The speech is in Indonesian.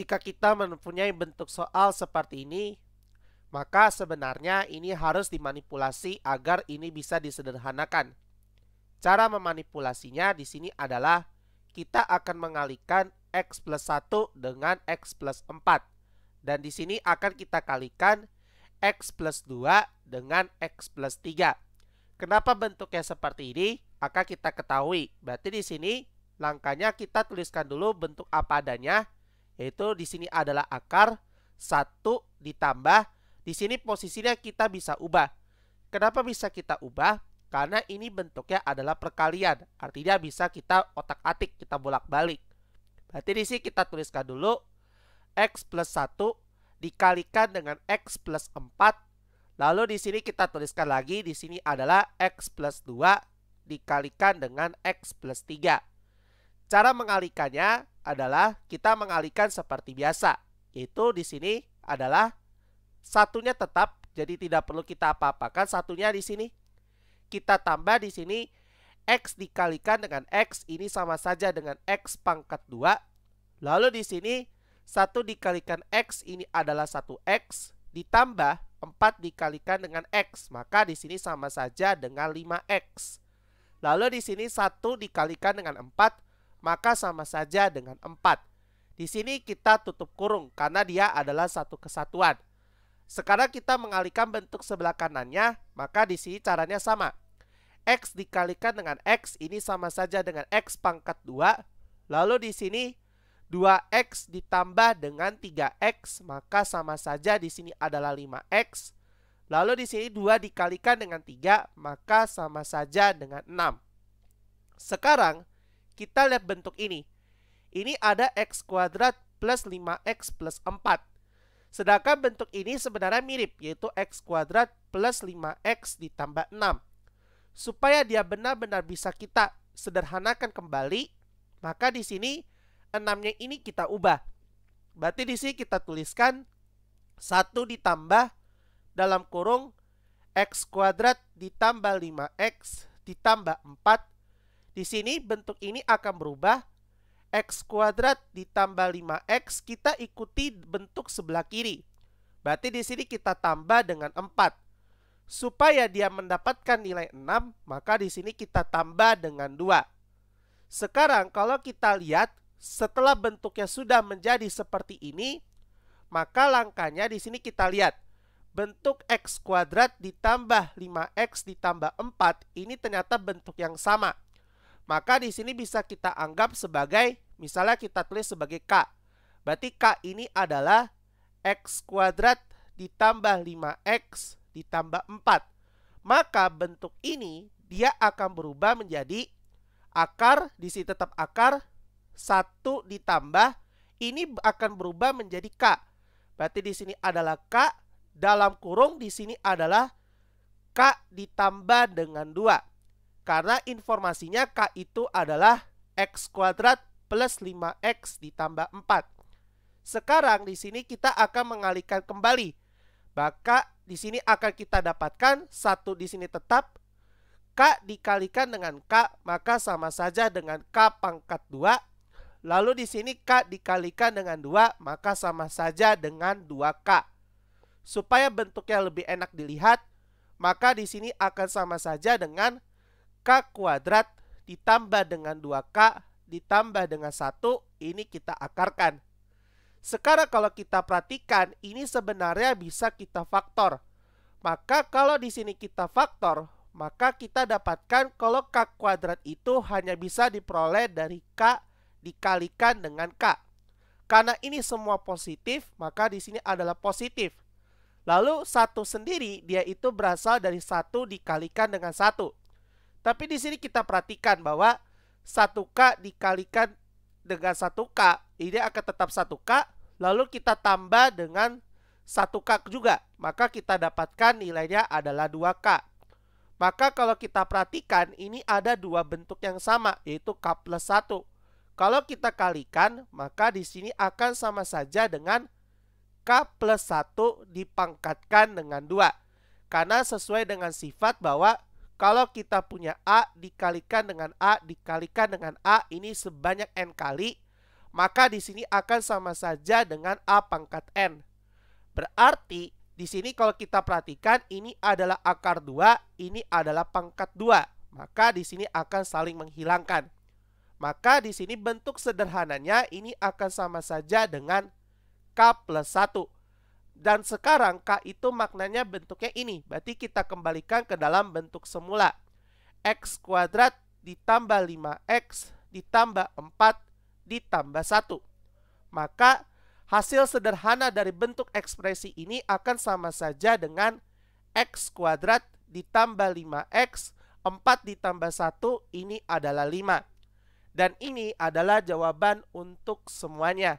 Jika kita mempunyai bentuk soal seperti ini, maka sebenarnya ini harus dimanipulasi agar ini bisa disederhanakan. Cara memanipulasinya di sini adalah kita akan mengalikan X plus 1 dengan X plus 4. Dan di sini akan kita kalikan X plus 2 dengan X plus 3. Kenapa bentuknya seperti ini? Akan kita ketahui. Berarti di sini langkahnya kita tuliskan dulu bentuk apa adanya yaitu di sini adalah akar 1 ditambah. Di sini posisinya kita bisa ubah. Kenapa bisa kita ubah? Karena ini bentuknya adalah perkalian. Artinya bisa kita otak-atik, kita bolak-balik. Berarti di sini kita tuliskan dulu. X plus 1 dikalikan dengan X plus 4. Lalu di sini kita tuliskan lagi. Di sini adalah X plus 2 dikalikan dengan X plus 3. Cara mengalikannya adalah kita mengalikan seperti biasa, yaitu di sini adalah satunya tetap, jadi tidak perlu kita apa-apakan satunya di sini. Kita tambah di sini X dikalikan dengan X, ini sama saja dengan X pangkat 2. Lalu di sini 1 dikalikan X, ini adalah 1X, ditambah 4 dikalikan dengan X, maka di sini sama saja dengan 5X. Lalu di sini 1 dikalikan dengan 4, maka sama saja dengan 4. Di sini kita tutup kurung karena dia adalah satu kesatuan. Sekarang kita mengalihkan bentuk sebelah kanannya, maka di sini caranya sama. X dikalikan dengan X, ini sama saja dengan X pangkat 2. Lalu di sini 2X ditambah dengan 3X, maka sama saja di sini adalah 5X. Lalu di sini 2 dikalikan dengan 3, maka sama saja dengan 6. Sekarang kita lihat bentuk ini. Ini ada x kuadrat plus 5x plus 4. Sedangkan bentuk ini sebenarnya mirip, yaitu x kuadrat plus 5x ditambah 6. Supaya dia benar-benar bisa kita sederhanakan kembali, maka di sini 6-nya ini kita ubah. Berarti di sini kita tuliskan 1 ditambah dalam kurung x kuadrat ditambah 5x ditambah 4 di sini bentuk ini akan berubah X kuadrat ditambah 5X, kita ikuti bentuk sebelah kiri. Berarti di sini kita tambah dengan 4. Supaya dia mendapatkan nilai 6, maka di sini kita tambah dengan 2. Sekarang kalau kita lihat, setelah bentuknya sudah menjadi seperti ini, maka langkahnya di sini kita lihat. Bentuk X kuadrat ditambah 5X ditambah 4, ini ternyata bentuk yang sama. Maka di sini bisa kita anggap sebagai, misalnya kita tulis sebagai K. Berarti K ini adalah X kuadrat ditambah 5X ditambah 4. Maka bentuk ini dia akan berubah menjadi akar, di sini tetap akar, 1 ditambah, ini akan berubah menjadi K. Berarti di sini adalah K, dalam kurung di sini adalah K ditambah dengan 2. Karena informasinya K itu adalah X kuadrat plus 5X ditambah 4. Sekarang di sini kita akan mengalihkan kembali. Maka di sini akan kita dapatkan satu di sini tetap K dikalikan dengan K maka sama saja dengan K pangkat 2 Lalu di sini K dikalikan dengan 2, maka sama saja dengan 2K. Supaya bentuknya lebih enak dilihat, maka di sini akan sama saja dengan K kuadrat ditambah dengan 2K ditambah dengan 1, ini kita akarkan. Sekarang kalau kita perhatikan, ini sebenarnya bisa kita faktor. Maka kalau di sini kita faktor, maka kita dapatkan kalau K kuadrat itu hanya bisa diperoleh dari K dikalikan dengan K. Karena ini semua positif, maka di sini adalah positif. Lalu satu sendiri, dia itu berasal dari satu dikalikan dengan satu. Tapi di sini kita perhatikan bahwa 1K dikalikan dengan 1K, ini akan tetap 1K, lalu kita tambah dengan 1K juga. Maka kita dapatkan nilainya adalah 2K. Maka kalau kita perhatikan, ini ada dua bentuk yang sama, yaitu K plus 1. Kalau kita kalikan, maka di sini akan sama saja dengan K plus 1 dipangkatkan dengan 2. Karena sesuai dengan sifat bahwa kalau kita punya A dikalikan dengan A dikalikan dengan A ini sebanyak N kali, maka di sini akan sama saja dengan A pangkat N. Berarti di sini kalau kita perhatikan ini adalah akar 2, ini adalah pangkat 2. Maka di sini akan saling menghilangkan. Maka di sini bentuk sederhananya ini akan sama saja dengan K plus 1. Dan sekarang K itu maknanya bentuknya ini. Berarti kita kembalikan ke dalam bentuk semula. X kuadrat ditambah 5X ditambah 4 ditambah 1. Maka hasil sederhana dari bentuk ekspresi ini akan sama saja dengan X kuadrat ditambah 5X, 4 ditambah 1 ini adalah 5. Dan ini adalah jawaban untuk semuanya.